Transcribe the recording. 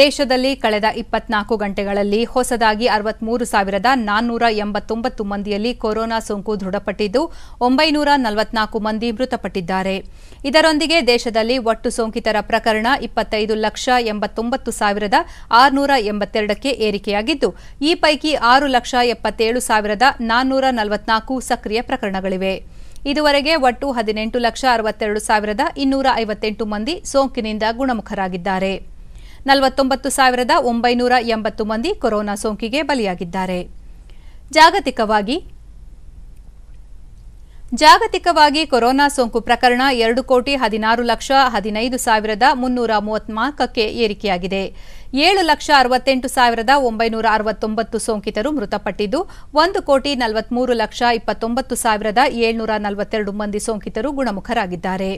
ದೇಶದಲ್ಲಿ ಕಳೆದ ಇಪ್ಪತ್ನಾಲ್ಕು ಗಂಟೆಗಳಲ್ಲಿ ಹೊಸದಾಗಿ ಅರವತ್ಮೂರು ಸಾವಿರದ ನಾನ್ನೂರ ಎಂಬತ್ತೊಂಬತ್ತು ಮಂದಿಯಲ್ಲಿ ಕೊರೋನಾ ಸೋಂಕು ದೃಢಪಟ್ಟಿದ್ದು ಒಂಬೈನೂರ ನಲವತ್ನಾಲ್ಕು ಮಂದಿ ಮೃತಪಟ್ಟಿದ್ದಾರೆ ಇದರೊಂದಿಗೆ ದೇಶದಲ್ಲಿ ಒಟ್ಟು ಸೋಂಕಿತರ ಪ್ರಕರಣ ಇಪ್ಪತ್ತೈದು ಲಕ್ಷ ಎಂಬತ್ತೊಂಬತ್ತು ಸಾವಿರದ ಆರುನೂರ ಎಂಬತ್ತೆರಡಕ್ಕೆ ಏರಿಕೆಯಾಗಿದ್ದು ಈ ಪೈಕಿ ಆರು ಲಕ್ಷ ಎಪ್ಪತ್ತೇಳು ಸಾವಿರದ ನಾನ್ನೂರ ನಲವತ್ನಾಲ್ಕು ಸಕ್ರಿಯ ಪ್ರಕರಣಗಳಿವೆ ಇದುವರೆಗೆ ಒಟ್ಟು ಹದಿನೆಂಟು ಲಕ್ಷ ಅರವತ್ತೆರಡು ಸಾವಿರದ ಇನ್ನೂರ ಐವತ್ತೆಂಟು ಮಂದಿ ಸೋಂಕಿನಿಂದ ಗುಣಮುಖರಾಗಿದ್ದಾರೆ ನಲವತ್ತೊಂಬತ್ತು ಸಾವಿರದ ಒಂಬೈನೂರ ಎಂಬತ್ತು ಮಂದಿ ಕೊರೋನಾ ಸೋಂಕಿಗೆ ಬಲಿಯಾಗಿದ್ದಾರೆ ಜಾಗತಿಕವಾಗಿ ಜಾಗತಿಕವಾಗಿ ಕೊರೋನಾ ಸೋಂಕು ಪ್ರಕರಣ ಎರಡು ಕೋಟಿ ಹದಿನಾರು ಲಕ್ಷ ಹದಿನೈದು ಸಾವಿರದ ಮುನ್ನೂರ ಮೂವತ್ನಾಲ್ಕಕ್ಕೆ ಏರಿಕೆಯಾಗಿದೆ ಏಳು ಲಕ್ಷ ಅರವತ್ತೆಂಟು ಸಾವಿರದ ಒಂಬೈನೂರ ಅರವತ್ತೊಂಬತ್ತು ಸೋಂಕಿತರು ಮೃತಪಟ್ಟಿದ್ದು ಒಂದು ಕೋಟಿ ನಲವತ್ಮೂರು ಲಕ್ಷ ಇಪ್ಪತ್ತೊಂಬತ್ತು ಸಾವಿರದ ಏಳ್ನೂರ ನಲವತ್ತೆರಡು ಮಂದಿ ಸೋಂಕಿತರು ಗುಣಮುಖರಾಗಿದ್ದಾರೆ